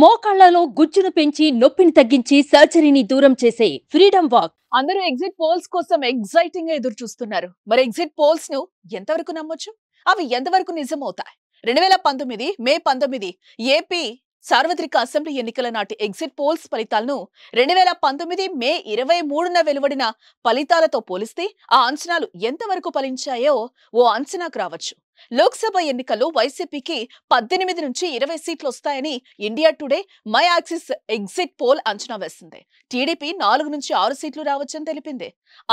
మోకాళ్లలో గుజ్జును పెంచి నొప్పిని తగ్గించి సర్జరీని దూరం చేసే ఫ్రీడమ్ వాక్ అందరూ ఎగ్జిట్ పోల్స్ కోసం ఎగ్జైటింగ్ గా ఎదురు చూస్తున్నారు మరి ఎగ్జిట్ పోల్స్ ను ఎంతవరకు నమ్మొచ్చు అవి ఎంతవరకు నిజమవుతాయి రెండు వేల పంతొమ్మిది మే పంతొమ్మిది ఏపీ సార్వత్రిక అసెంబ్లీ ఎన్నికల నాటి ఎగ్జిట్ పోల్స్ ఫలితాలను రెండు వేల పంతొమ్మిది మే ఇరవై మూడున వెలువడిన ఫలితాలతో పోలిస్తే ఆ అంచనాలు ఎంతవరకు ఫలించాయో ఓ అంచనాకు రావచ్చు లోక్సభ ఎన్నికల్లో వైసీపీకి పద్దెనిమిది నుంచి ఇరవై సీట్లు వస్తాయని India Today My Axis exit poll అంచనా వేసింది టీడీపీ నాలుగు నుంచి ఆరు సీట్లు రావచ్చని తెలిపింది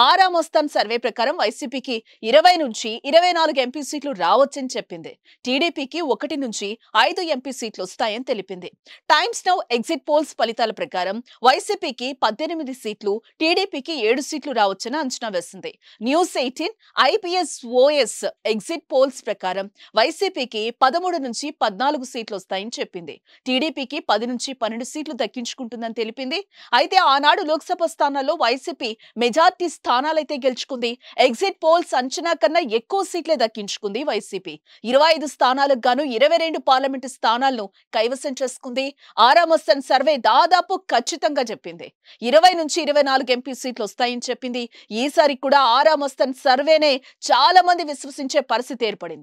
ఆరామోస్తాన్ సర్వే ప్రకారం వైసీపీకి ఇరవై నుంచి ఇరవై నాలుగు ఎంపీ సీట్లు రావచ్చని చెప్పింది టీడీపీకి ఒకటి నుంచి ఐదు ఎంపీ సీట్లు వస్తాయని తెలిపింది టైమ్స్ నౌ ఎగ్జిట్ పోల్స్ ఫలితాల ప్రకారం వైసీపీకి పద్దెనిమిది సీట్లు టీడీపీకి ఏడు సీట్లు రావచ్చని అంచనా వేసింది News Eighteen IPSOS OS exit polls ప్రకారం వైసీపీకి పదమూడు నుంచి పద్నాలుగు సీట్లు వస్తాయని చెప్పింది టీడీపీకి పది నుంచి పన్నెండు సీట్లు దక్కించుకుంటుందని తెలిపింది అయితే ఆనాడు లోక్సభ స్థానాల్లో వైసీపీ మెజార్టీ స్థానాలైతే గెలుచుకుంది ఎగ్జిట్ పోల్స్ అంచనా కన్నా ఎక్కువ సీట్లే దక్కించుకుంది వైసీపీ ఇరవై ఐదు స్థానాలకు గాను ఇరవై రెండు పార్లమెంటు స్థానాలను కైవసం చేసుకుంది ఆరామొస్తన్ సర్వే దాదాపు ఖచ్చితంగా చెప్పింది ఇరవై నుంచి ఇరవై నాలుగు ఎంపీ సీట్లు వస్తాయని చెప్పింది ఈసారి కూడా ఆరామొస్తన్ సర్వేనే చాలా మంది విశ్వసించే పరిస్థితి ఏర్పడింది